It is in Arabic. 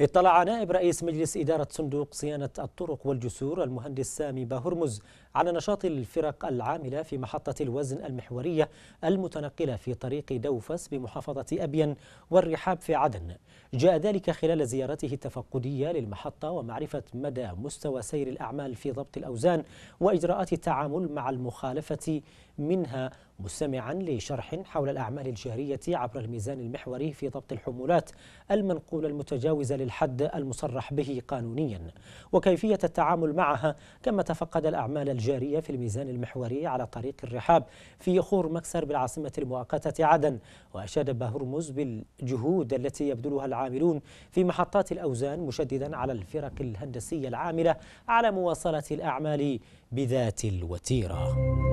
اطلع نائب رئيس مجلس إدارة صندوق صيانة الطرق والجسور المهندس سامي باهرمز على نشاط الفرق العاملة في محطة الوزن المحورية المتنقلة في طريق دوفس بمحافظة أبين والرحاب في عدن جاء ذلك خلال زيارته التفقدية للمحطة ومعرفة مدى مستوى سير الأعمال في ضبط الأوزان وإجراءات التعامل مع المخالفة منها مستمعا لشرح حول الأعمال الجارية عبر الميزان المحوري في ضبط الحمولات المنقولة المتجاوزة الحد المصرح به قانونيا وكيفية التعامل معها كما تفقد الأعمال الجارية في الميزان المحوري على طريق الرحاب في خور مكسر بالعاصمة المؤقتة عدن وأشاد بهرمز بالجهود التي يبذلها العاملون في محطات الأوزان مشددا على الفرق الهندسية العاملة على مواصلة الأعمال بذات الوتيرة